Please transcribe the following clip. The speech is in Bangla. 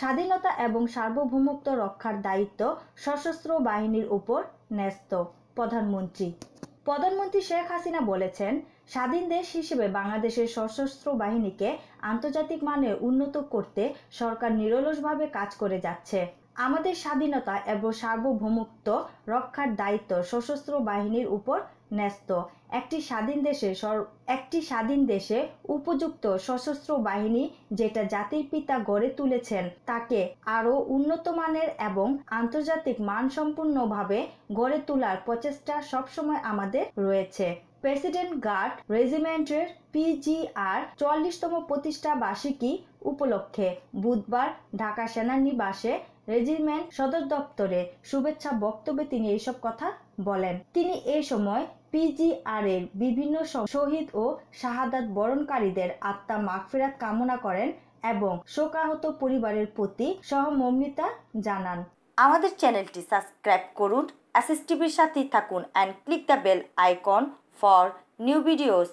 স্বাধীনতা এবং সার্বভৌমত্ব রক্ষার দায়িত্ব সশস্ত্র বাহিনীর উপর ন্যস্ত প্রধানমন্ত্রী প্রধানমন্ত্রী শেখ হাসিনা বলেছেন স্বাধীন দেশ হিসেবে বাংলাদেশের সশস্ত্র বাহিনীকে আন্তর্জাতিক মানে উন্নত করতে সরকার নিরলসভাবে কাজ করে যাচ্ছে আমাদের স্বাধীনতা এবং সার্বভৌমত্ব রক্ষার দায়িত্ব সশস্ত্র বাহিনীর উপর ন্যস্ত একটি স্বাধীন দেশে একটি স্বাধীন দেশে উপযুক্ত সশস্ত্র বাহিনী যেটা জাতির পিতা গড়ে তুলেছেন তাকে আরও উন্নত মানের এবং আন্তর্জাতিক মানসম্পূর্ণভাবে গড়ে তোলার প্রচেষ্টা সবসময় আমাদের রয়েছে প্রেসিডেন্ট গার্ড রেজিমেন্টের পিজিআর চুয়াল্লিশতম প্রতিষ্ঠা বার্ষিকী উপলক্ষে বুধবার ঢাকা সেনানিবাসে রেজিমেন্ট সদর দপ্তরে শুভেচ্ছা বক্তব্যে তিনি এইসব কথা বলেন তিনি এ সময় পিজিআর এর বিভিন্ন শহীদ ও শাহাদাত বরণকারীদের আত্মা মাগফিরাত কামনা করেন এবং শোকাহত পরিবারের প্রতি সহমর্মিতা জানান আমাদের চ্যানেলটি সাবস্ক্রাইব করুন অ্যাসিস টিভির সাথে থাকুন and click the bell icon for new videos